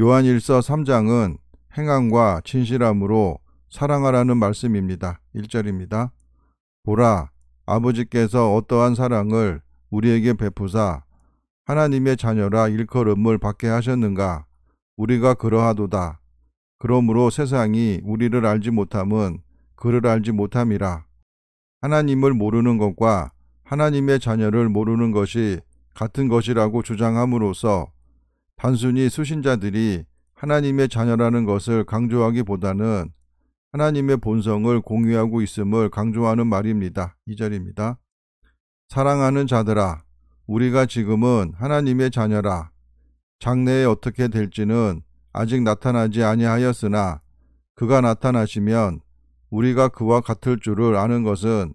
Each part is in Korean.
요한일서 3장은 행함과 진실함으로 사랑하라는 말씀입니다. 1절입니다. 보라 아버지께서 어떠한 사랑을 우리에게 베푸사 하나님의 자녀라 일컬음을 받게 하셨는가 우리가 그러하도다. 그러므로 세상이 우리를 알지 못함은 그를 알지 못함이라. 하나님을 모르는 것과 하나님의 자녀를 모르는 것이 같은 것이라고 주장함으로써 단순히 수신자들이 하나님의 자녀라는 것을 강조하기보다는 하나님의 본성을 공유하고 있음을 강조하는 말입니다. 2절입니다. 사랑하는 자들아, 우리가 지금은 하나님의 자녀라. 장래에 어떻게 될지는 아직 나타나지 아니하였으나 그가 나타나시면 우리가 그와 같을 줄을 아는 것은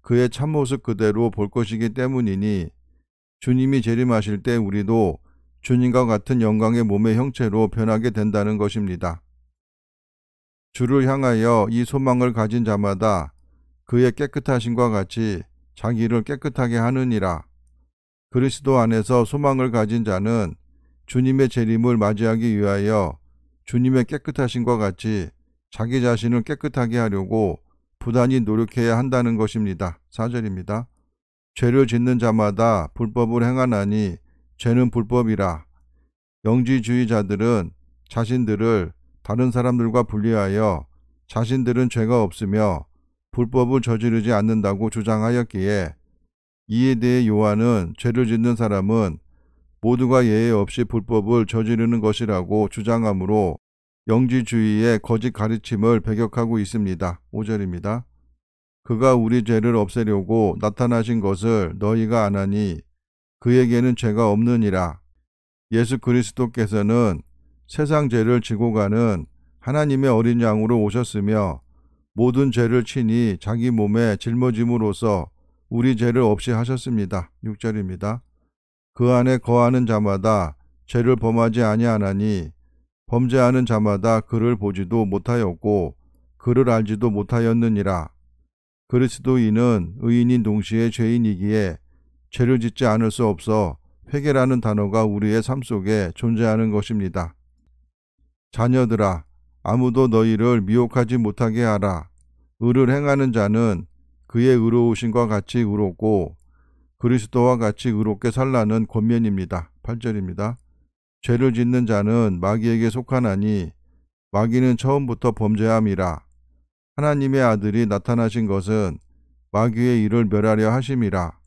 그의 참모습 그대로 볼 것이기 때문이니 주님이 재림하실 때 우리도 주님과 같은 영광의 몸의 형체로 변하게 된다는 것입니다. 주를 향하여 이 소망을 가진 자마다 그의 깨끗하신과 같이 자기를 깨끗하게 하느니라. 그리스도 안에서 소망을 가진 자는 주님의 재림을 맞이하기 위하여 주님의 깨끗하신과 같이 자기 자신을 깨끗하게 하려고 부단히 노력해야 한다는 것입니다. 사절입니다 죄를 짓는 자마다 불법을 행하나니 죄는 불법이라 영지주의자들은 자신들을 다른 사람들과 분리하여 자신들은 죄가 없으며 불법을 저지르지 않는다고 주장하였기에 이에 대해 요한은 죄를 짓는 사람은 모두가 예외 없이 불법을 저지르는 것이라고 주장하므로 영지주의의 거짓 가르침을 배격하고 있습니다. 5절입니다. 그가 우리 죄를 없애려고 나타나신 것을 너희가 안하니 그에게는 죄가 없느니라. 예수 그리스도께서는 세상 죄를 지고 가는 하나님의 어린 양으로 오셨으며 모든 죄를 치니 자기 몸에 짊어짐으로써 우리 죄를 없이 하셨습니다. 6절입니다. 그 안에 거하는 자마다 죄를 범하지 아니하나니 범죄하는 자마다 그를 보지도 못하였고 그를 알지도 못하였느니라. 그리스도인은 의인인 동시에 죄인이기에 죄를 짓지 않을 수 없어 회개라는 단어가 우리의 삶 속에 존재하는 것입니다. 자녀들아, 아무도 너희를 미혹하지 못하게 하라. 의를 행하는 자는 그의 의로우신과 같이 의롭고 그리스도와 같이 의롭게 살라는 권면입니다. 8절입니다. 죄를 짓는 자는 마귀에게 속하나니 마귀는 처음부터 범죄함이라. 하나님의 아들이 나타나신 것은 마귀의 일을 멸하려 하심이라.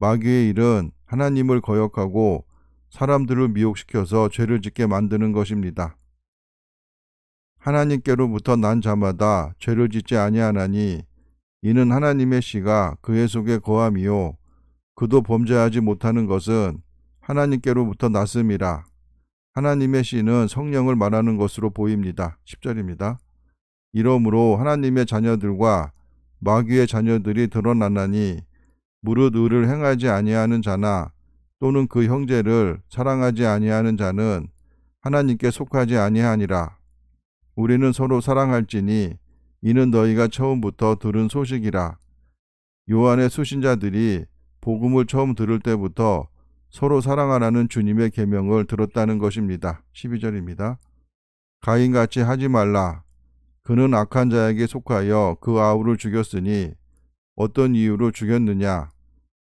마귀의 일은 하나님을 거역하고 사람들을 미혹시켜서 죄를 짓게 만드는 것입니다. 하나님께로부터 난 자마다 죄를 짓지 아니하나니 이는 하나님의 씨가 그의 속에 거함이요 그도 범죄하지 못하는 것은 하나님께로부터 났음이라 하나님의 씨는 성령을 말하는 것으로 보입니다. 10절입니다. 이러므로 하나님의 자녀들과 마귀의 자녀들이 드러나나니 무릇 의를 행하지 아니하는 자나 또는 그 형제를 사랑하지 아니하는 자는 하나님께 속하지 아니하니라. 우리는 서로 사랑할지니 이는 너희가 처음부터 들은 소식이라. 요한의 수신자들이 복음을 처음 들을 때부터 서로 사랑하라는 주님의 계명을 들었다는 것입니다. 12절입니다. 가인같이 하지 말라. 그는 악한 자에게 속하여 그 아우를 죽였으니 어떤 이유로 죽였느냐?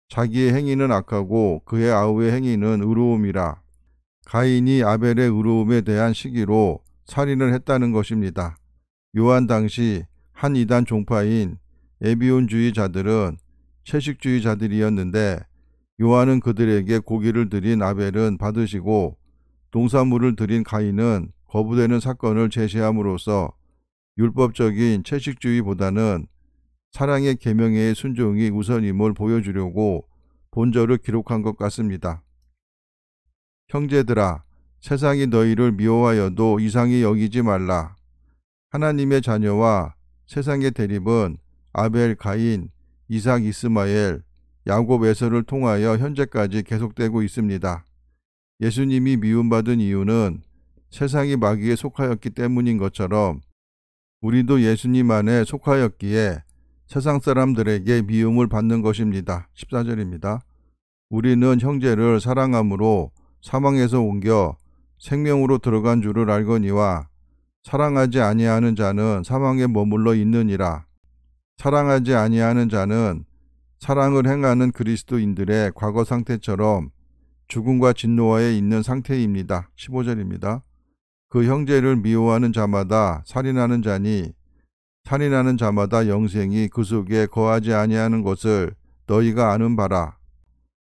자기의 행위는 악하고 그의 아우의 행위는 의로움이라. 가인이 아벨의 의로움에 대한 시기로 살인을 했다는 것입니다. 요한 당시 한 이단 종파인 에비온주의자들은 채식주의자들이었는데 요한은 그들에게 고기를 드린 아벨은 받으시고 동산물을 드린 가인은 거부되는 사건을 제시함으로써 율법적인 채식주의보다는 사랑의 계명의 순종이 우선임을 보여주려고 본절을 기록한 것 같습니다. 형제들아 세상이 너희를 미워하여도 이상히 여기지 말라. 하나님의 자녀와 세상의 대립은 아벨, 가인, 이삭, 이스마엘, 야곱 에서를 통하여 현재까지 계속되고 있습니다. 예수님이 미움받은 이유는 세상이 마귀에 속하였기 때문인 것처럼 우리도 예수님 안에 속하였기에 세상 사람들에게 미움을 받는 것입니다. 14절입니다. 우리는 형제를 사랑함으로 사망에서 옮겨 생명으로 들어간 줄을 알거니와 사랑하지 아니하는 자는 사망에 머물러 있느니라. 사랑하지 아니하는 자는 사랑을 행하는 그리스도인들의 과거 상태처럼 죽음과 진노와에 있는 상태입니다. 15절입니다. 그 형제를 미워하는 자마다 살인하는 자니 살이하는 자마다 영생이 그 속에 거하지 아니하는 것을 너희가 아는 바라.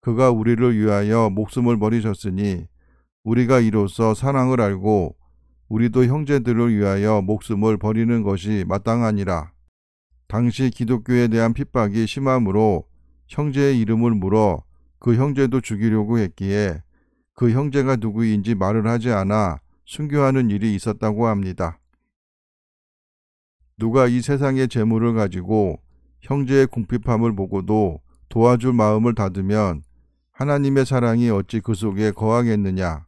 그가 우리를 위하여 목숨을 버리셨으니 우리가 이로써 사랑을 알고 우리도 형제들을 위하여 목숨을 버리는 것이 마땅하니라. 당시 기독교에 대한 핍박이 심함으로 형제의 이름을 물어 그 형제도 죽이려고 했기에 그 형제가 누구인지 말을 하지 않아 순교하는 일이 있었다고 합니다. 누가 이 세상의 재물을 가지고 형제의 궁핍함을 보고도 도와줄 마음을 닫으면 하나님의 사랑이 어찌 그 속에 거하겠느냐.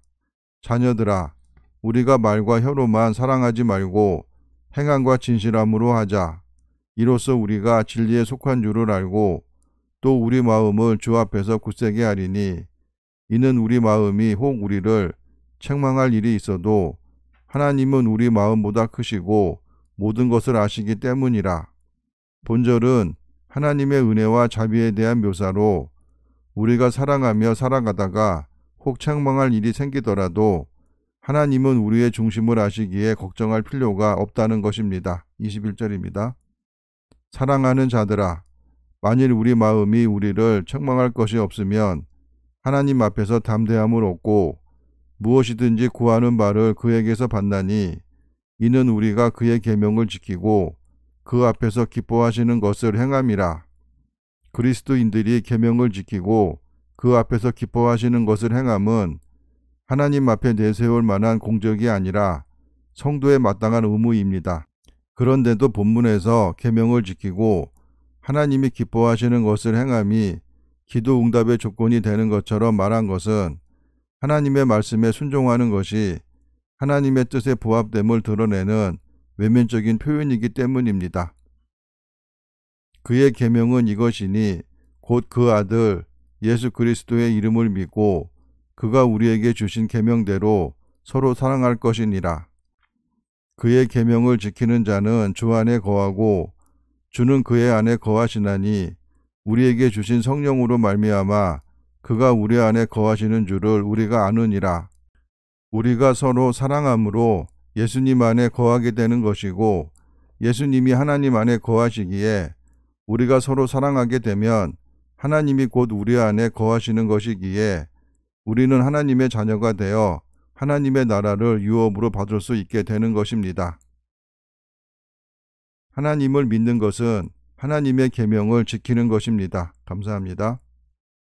자녀들아, 우리가 말과 혀로만 사랑하지 말고 행함과 진실함으로 하자. 이로써 우리가 진리에 속한 줄을 알고 또 우리 마음을 주 앞에서 굳세게 하리니 이는 우리 마음이 혹 우리를 책망할 일이 있어도 하나님은 우리 마음보다 크시고 모든 것을 아시기 때문이라. 본절은 하나님의 은혜와 자비에 대한 묘사로 우리가 사랑하며 살아가다가 혹창망할 일이 생기더라도 하나님은 우리의 중심을 아시기에 걱정할 필요가 없다는 것입니다. 21절입니다. 사랑하는 자들아, 만일 우리 마음이 우리를 책망할 것이 없으면 하나님 앞에서 담대함을 얻고 무엇이든지 구하는 바를 그에게서 받나니 이는 우리가 그의 계명을 지키고 그 앞에서 기뻐하시는 것을 행함이라. 그리스도인들이 계명을 지키고 그 앞에서 기뻐하시는 것을 행함은 하나님 앞에 내세울 만한 공적이 아니라 성도에 마땅한 의무입니다. 그런데도 본문에서 계명을 지키고 하나님이 기뻐하시는 것을 행함이 기도 응답의 조건이 되는 것처럼 말한 것은 하나님의 말씀에 순종하는 것이 하나님의 뜻에 부합됨을 드러내는 외면적인 표현이기 때문입니다. 그의 계명은 이것이니 곧 그 아들 예수 그리스도의 이름을 믿고 그가 우리에게 주신 계명대로 서로 사랑할 것이니라. 그의 계명을 지키는 자는 주 안에 거하고 주는 그의 안에 거하시나니 우리에게 주신 성령으로 말미암아 그가 우리 안에 거하시는 줄을 우리가 아느니라. 우리가 서로 사랑함으로 예수님 안에 거하게 되는 것이고 예수님이 하나님 안에 거하시기에 우리가 서로 사랑하게 되면 하나님이 곧 우리 안에 거하시는 것이기에 우리는 하나님의 자녀가 되어 하나님의 나라를 유업으로 받을 수 있게 되는 것입니다. 하나님을 믿는 것은 하나님의 계명을 지키는 것입니다. 감사합니다.